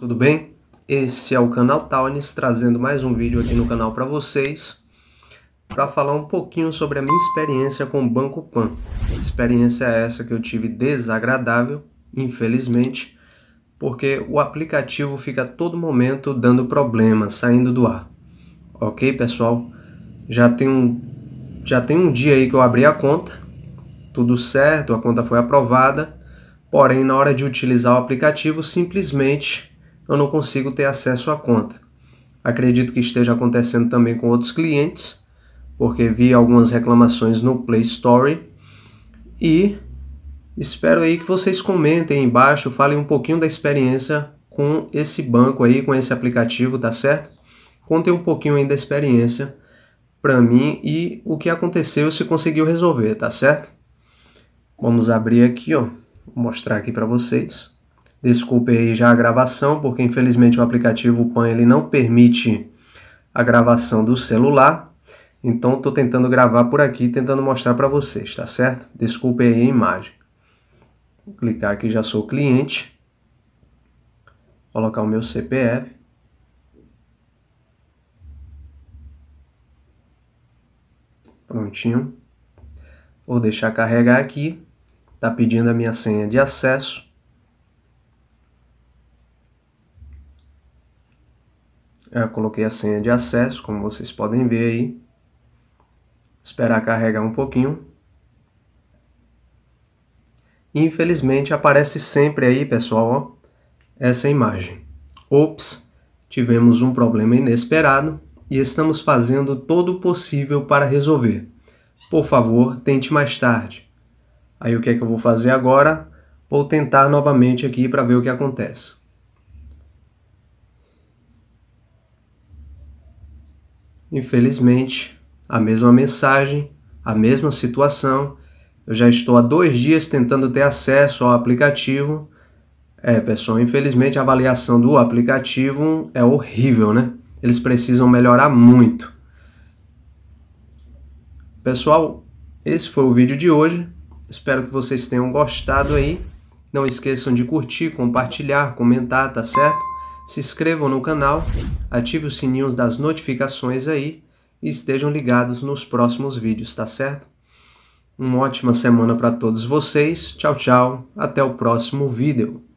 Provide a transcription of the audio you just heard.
Tudo bem? Esse é o canal Taunis trazendo mais um vídeo aqui no canal para vocês para falar um pouquinho sobre a minha experiência com o Banco Pan. Experiência essa que eu tive desagradável, infelizmente, porque o aplicativo fica a todo momento dando problema, saindo do ar. OK, pessoal? Já tem um já tem um dia aí que eu abri a conta. Tudo certo, a conta foi aprovada. Porém, na hora de utilizar o aplicativo, simplesmente eu não consigo ter acesso à conta. Acredito que esteja acontecendo também com outros clientes, porque vi algumas reclamações no Play Store e espero aí que vocês comentem aí embaixo, falem um pouquinho da experiência com esse banco aí, com esse aplicativo, tá certo? Contem um pouquinho aí da experiência para mim e o que aconteceu se conseguiu resolver, tá certo? Vamos abrir aqui, ó, vou mostrar aqui para vocês. Desculpe aí já a gravação, porque infelizmente o aplicativo PAN ele não permite a gravação do celular. Então estou tentando gravar por aqui, tentando mostrar para vocês, tá certo? Desculpe aí a imagem. Vou clicar aqui, já sou cliente. Colocar o meu CPF. Prontinho. Vou deixar carregar aqui. Está pedindo a minha senha de acesso. Eu coloquei a senha de acesso, como vocês podem ver aí. Esperar carregar um pouquinho. Infelizmente aparece sempre aí, pessoal, ó, essa imagem. Ops, tivemos um problema inesperado e estamos fazendo todo o possível para resolver. Por favor, tente mais tarde. Aí o que é que eu vou fazer agora? Vou tentar novamente aqui para ver o que acontece. Infelizmente, a mesma mensagem, a mesma situação. Eu já estou há dois dias tentando ter acesso ao aplicativo. É, pessoal, infelizmente a avaliação do aplicativo é horrível, né? Eles precisam melhorar muito. Pessoal, esse foi o vídeo de hoje. Espero que vocês tenham gostado aí. Não esqueçam de curtir, compartilhar, comentar, tá certo? se inscrevam no canal, ative os sininhos das notificações aí e estejam ligados nos próximos vídeos, tá certo? Uma ótima semana para todos vocês. Tchau, tchau. Até o próximo vídeo.